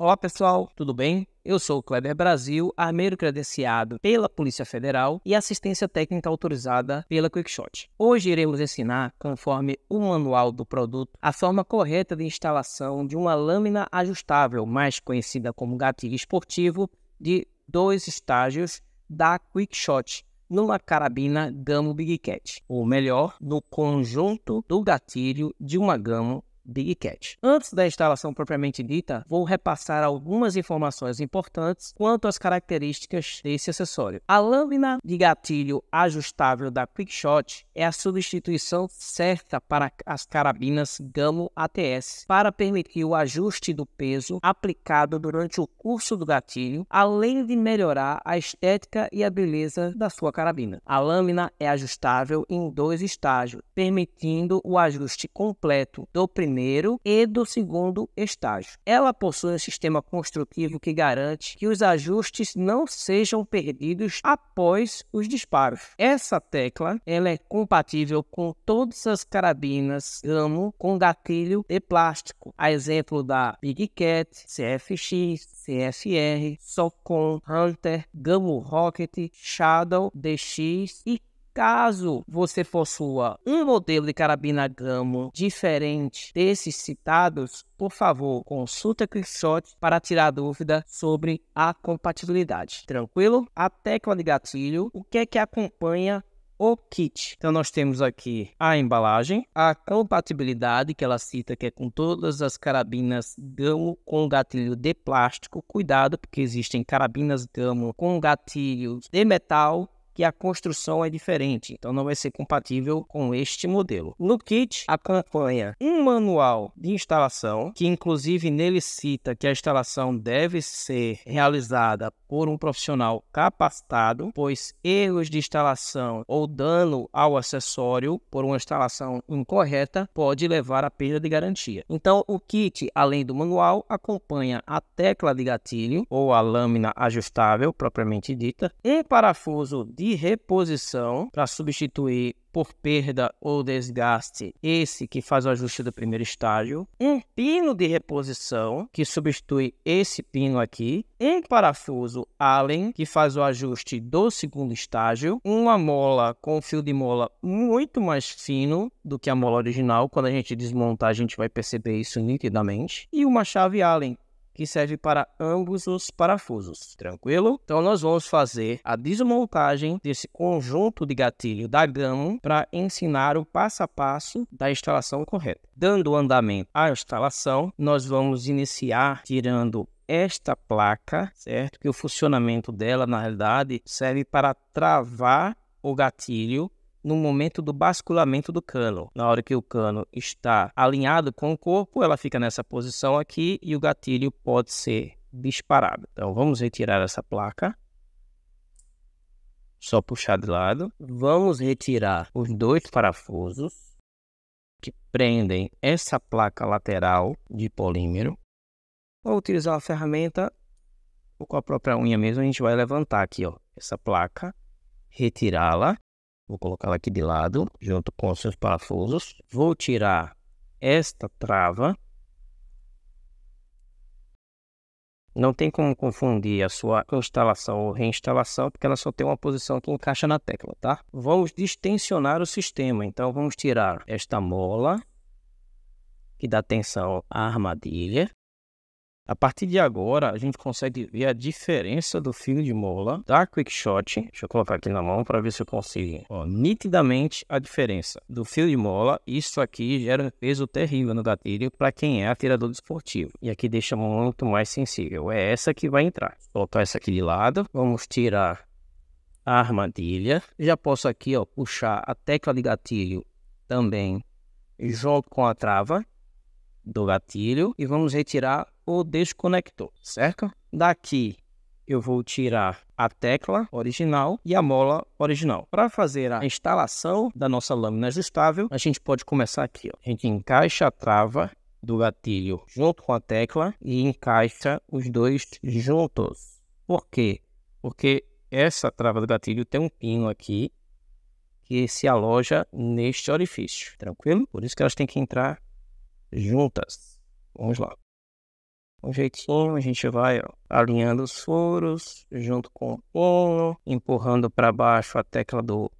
Olá pessoal, tudo bem? Eu sou o Kleber Brasil, armeiro credenciado pela Polícia Federal e assistência técnica autorizada pela QuickShot. Hoje iremos ensinar, conforme o manual do produto, a forma correta de instalação de uma lâmina ajustável, mais conhecida como gatilho esportivo, de dois estágios da QuickShot numa carabina Gamo Big Cat, ou melhor, no conjunto do gatilho de uma Gamo Cat. Antes da instalação propriamente dita, vou repassar algumas informações importantes quanto às características desse acessório. A lâmina de gatilho ajustável da QuickShot é a substituição certa para as carabinas Gamo ATS para permitir o ajuste do peso aplicado durante o curso do gatilho, além de melhorar a estética e a beleza da sua carabina. A lâmina é ajustável em dois estágios, permitindo o ajuste completo do primeiro primeiro e do segundo estágio. Ela possui um sistema construtivo que garante que os ajustes não sejam perdidos após os disparos. Essa tecla ela é compatível com todas as carabinas gamo com gatilho de plástico, a exemplo da Big Cat, CFX, CFR, Socon, Hunter, Gamo Rocket, Shadow, DX e Caso você possua um modelo de carabina gamo diferente desses citados, por favor, consulte a ClickShot para tirar dúvida sobre a compatibilidade. Tranquilo? A tecla de gatilho, o que é que acompanha o kit. Então nós temos aqui a embalagem, a compatibilidade que ela cita que é com todas as carabinas gamo com gatilho de plástico. Cuidado porque existem carabinas gamo com gatilhos de metal que a construção é diferente, então não vai ser compatível com este modelo. No kit acompanha um manual de instalação, que inclusive nele cita que a instalação deve ser realizada por um profissional capacitado, pois erros de instalação ou dano ao acessório por uma instalação incorreta pode levar à perda de garantia. Então, o kit, além do manual, acompanha a tecla de gatilho ou a lâmina ajustável propriamente dita e parafuso de reposição para substituir por perda ou desgaste, esse que faz o ajuste do primeiro estágio, um pino de reposição, que substitui esse pino aqui, um parafuso Allen, que faz o ajuste do segundo estágio, uma mola com fio de mola muito mais fino do que a mola original, quando a gente desmontar a gente vai perceber isso nitidamente, e uma chave Allen, que serve para ambos os parafusos, tranquilo? Então nós vamos fazer a desmontagem desse conjunto de gatilho da Gamo para ensinar o passo a passo da instalação correta. Dando andamento à instalação, nós vamos iniciar tirando esta placa, certo? Que o funcionamento dela, na realidade, serve para travar o gatilho no momento do basculamento do cano. Na hora que o cano está alinhado com o corpo, ela fica nessa posição aqui e o gatilho pode ser disparado. Então vamos retirar essa placa. Só puxar de lado. Vamos retirar os dois parafusos que prendem essa placa lateral de polímero. Vou utilizar a ferramenta ou com a própria unha mesmo, a gente vai levantar aqui, ó, essa placa, retirá-la Vou colocar aqui de lado, junto com os seus parafusos. Vou tirar esta trava. Não tem como confundir a sua instalação ou reinstalação, porque ela só tem uma posição que encaixa na tecla, tá? Vamos distensionar o sistema. Então, vamos tirar esta mola, que dá tensão à armadilha. A partir de agora, a gente consegue ver a diferença do fio de mola da Quickshot. Deixa eu colocar aqui na mão para ver se eu consigo. Ó, nitidamente a diferença do fio de mola. Isso aqui gera um peso terrível no gatilho para quem é atirador desportivo. E aqui deixa muito mais sensível. É essa que vai entrar. Vou colocar essa aqui de lado. Vamos tirar a armadilha. Já posso aqui ó, puxar a tecla de gatilho também. Jogo com a trava do gatilho e vamos retirar o desconector, certo? Daqui eu vou tirar a tecla original e a mola original. Para fazer a instalação da nossa lâmina ajustável, a gente pode começar aqui. Ó. A gente encaixa a trava do gatilho junto com a tecla e encaixa os dois juntos. Por quê? Porque essa trava do gatilho tem um pino aqui que se aloja neste orifício, tranquilo? Por isso que elas têm que entrar juntas. Vamos lá um jeitinho, a gente vai ó, alinhando os furos junto com o pino, empurrando para baixo a tecla do,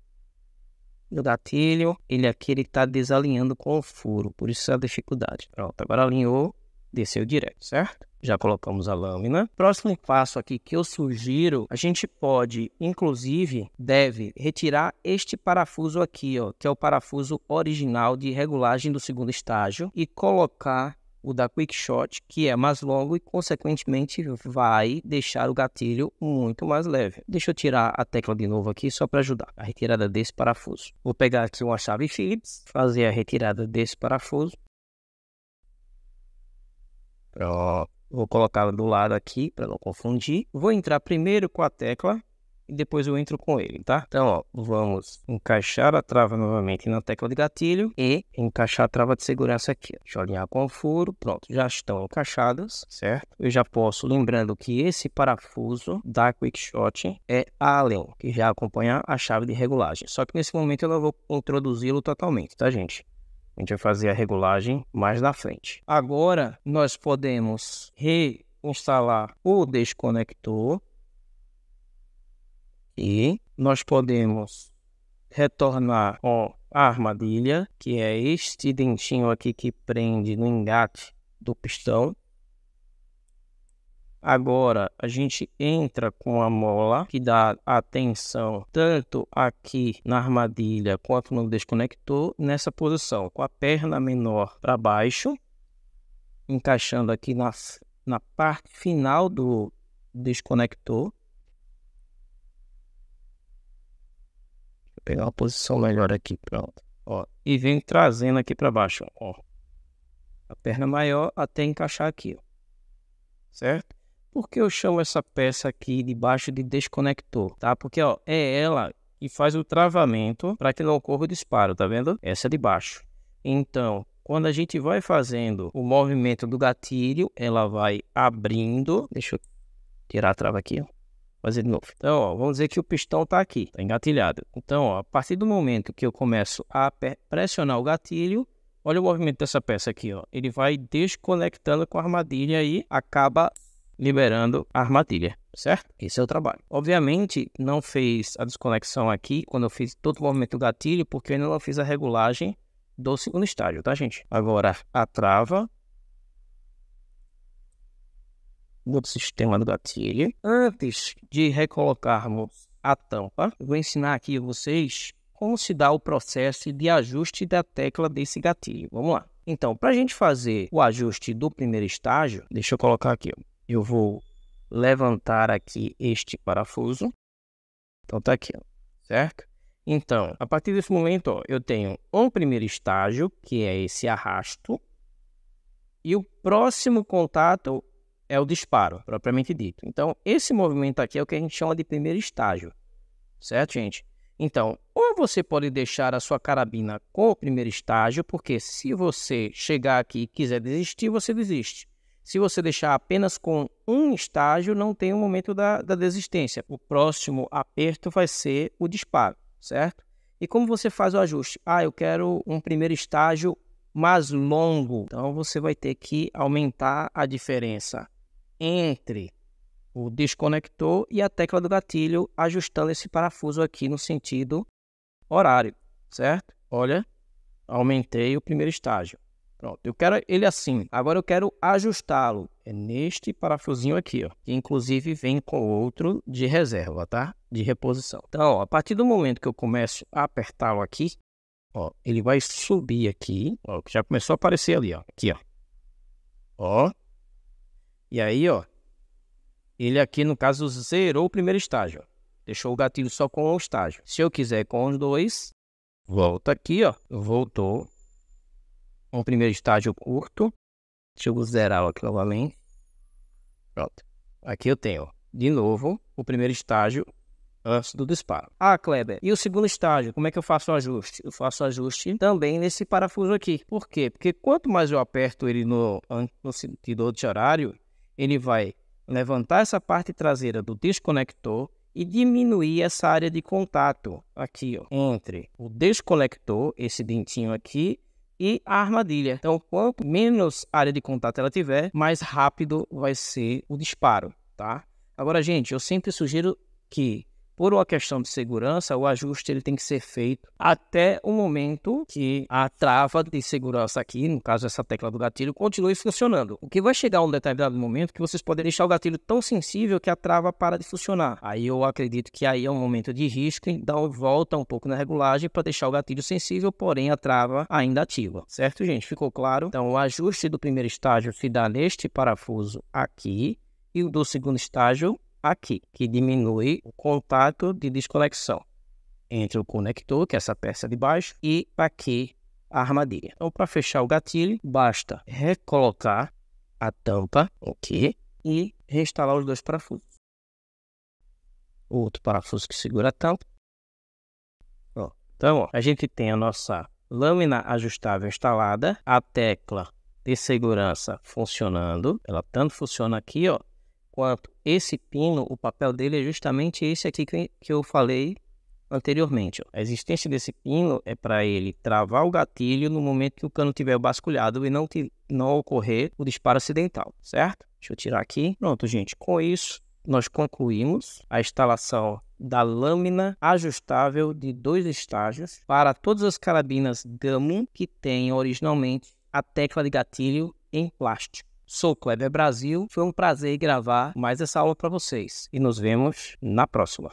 do gatilho. Ele aqui ele está desalinhando com o furo, por isso é a dificuldade. Pronto, agora alinhou, desceu direto, certo? Já colocamos a lâmina. Próximo passo aqui que eu sugiro, a gente pode, inclusive, deve retirar este parafuso aqui, ó, que é o parafuso original de regulagem do segundo estágio, e colocar o da Quick Shot, que é mais longo e, consequentemente, vai deixar o gatilho muito mais leve. Deixa eu tirar a tecla de novo aqui só para ajudar a retirada desse parafuso. Vou pegar aqui uma chave Phillips, fazer a retirada desse parafuso. Pronto. Vou colocá-la do lado aqui para não confundir. Vou entrar primeiro com a tecla e depois eu entro com ele, tá? Então, ó, vamos encaixar a trava novamente na tecla de gatilho e encaixar a trava de segurança aqui. Deixa eu alinhar com o furo, pronto, já estão encaixadas, certo? Eu já posso, lembrando que esse parafuso da QuickShot é Allen, que já acompanha a chave de regulagem. Só que nesse momento eu não vou introduzi-lo totalmente, tá, gente? A gente vai fazer a regulagem mais na frente. Agora, nós podemos reinstalar o desconector e nós podemos retornar com a armadilha, que é este dentinho aqui que prende no engate do pistão. Agora a gente entra com a mola que dá atenção tanto aqui na armadilha quanto no desconector nessa posição, com a perna menor para baixo, encaixando aqui na, na parte final do desconector pegar uma posição melhor aqui, pronto. Ó, e vem trazendo aqui para baixo, ó. A perna maior até encaixar aqui, ó. Certo? Por que eu chamo essa peça aqui de baixo de desconector, tá? Porque, ó, é ela que faz o travamento para que não ocorra o disparo, tá vendo? Essa é de baixo. Então, quando a gente vai fazendo o movimento do gatilho, ela vai abrindo. Deixa eu tirar a trava aqui, ó fazer de novo. Então, ó, vamos dizer que o pistão está aqui, está engatilhado. Então, ó, a partir do momento que eu começo a pressionar o gatilho, olha o movimento dessa peça aqui, ó. ele vai desconectando com a armadilha e acaba liberando a armadilha, certo? Esse é o trabalho. Obviamente, não fez a desconexão aqui, quando eu fiz todo o movimento do gatilho, porque eu ainda não fiz a regulagem do segundo estágio, tá, gente? Agora, a trava no sistema do gatilho. Antes de recolocarmos a tampa, eu vou ensinar aqui a vocês como se dá o processo de ajuste da tecla desse gatilho. Vamos lá. Então, para a gente fazer o ajuste do primeiro estágio, deixa eu colocar aqui. Eu vou levantar aqui este parafuso. Então, tá aqui, certo? Então, a partir desse momento, ó, eu tenho um primeiro estágio, que é esse arrasto, e o próximo contato é o disparo, propriamente dito. Então, esse movimento aqui é o que a gente chama de primeiro estágio, certo, gente? Então, ou você pode deixar a sua carabina com o primeiro estágio, porque se você chegar aqui e quiser desistir, você desiste. Se você deixar apenas com um estágio, não tem o um momento da, da desistência. O próximo aperto vai ser o disparo, certo? E como você faz o ajuste? Ah, eu quero um primeiro estágio mais longo. Então, você vai ter que aumentar a diferença entre o desconector e a tecla do gatilho, ajustando esse parafuso aqui no sentido horário, certo? Olha, aumentei o primeiro estágio. Pronto, eu quero ele assim. Agora eu quero ajustá-lo. É neste parafusinho aqui, ó. Que inclusive vem com outro de reserva, tá? De reposição. Então, ó, a partir do momento que eu começo a apertá-lo aqui, ó, ele vai subir aqui. Ó, que já começou a aparecer ali, ó. Aqui, ó. Ó. E aí, ó, ele aqui, no caso, zerou o primeiro estágio. Deixou o gatilho só com um estágio. Se eu quiser com os dois, volta aqui, ó. Voltou. Um primeiro estágio curto. Deixa eu zerar aqui novamente. Pronto. Aqui eu tenho, ó, de novo, o primeiro estágio antes do disparo. Ah, Kleber, e o segundo estágio? Como é que eu faço o ajuste? Eu faço o ajuste também nesse parafuso aqui. Por quê? Porque quanto mais eu aperto ele no, no sentido anti-horário, ele vai levantar essa parte traseira do desconector e diminuir essa área de contato aqui ó, entre o desconector, esse dentinho aqui, e a armadilha. Então, quanto menos área de contato ela tiver, mais rápido vai ser o disparo, tá? Agora, gente, eu sempre sugiro que por uma questão de segurança, o ajuste ele tem que ser feito até o momento que a trava de segurança aqui, no caso essa tecla do gatilho, continue funcionando. O que vai chegar um determinado momento que vocês podem deixar o gatilho tão sensível que a trava para de funcionar. Aí eu acredito que aí é um momento de risco, dar volta um pouco na regulagem para deixar o gatilho sensível, porém a trava ainda ativa. Certo, gente? Ficou claro? Então o ajuste do primeiro estágio se dá neste parafuso aqui e o do segundo estágio aqui, que diminui o contato de desconexão entre o conector, que é essa peça de baixo, e aqui a armadilha. Então, para fechar o gatilho, basta recolocar a tampa aqui e reinstalar os dois parafusos. O outro parafuso que segura a tampa. Ó, então, ó, a gente tem a nossa lâmina ajustável instalada, a tecla de segurança funcionando. Ela tanto funciona aqui, ó, enquanto esse pino, o papel dele é justamente esse aqui que, eu falei anteriormente. A existência desse pino é para ele travar o gatilho no momento que o cano tiver basculhado e não, te, não ocorrer o disparo acidental, certo? Deixa eu tirar aqui. Pronto, gente. Com isso, nós concluímos a instalação da lâmina ajustável de dois estágios para todas as carabinas Gamun que têm originalmente a tecla de gatilho em plástico. Sou Kleber Brasil, foi um prazer gravar mais essa aula para vocês e nos vemos na próxima.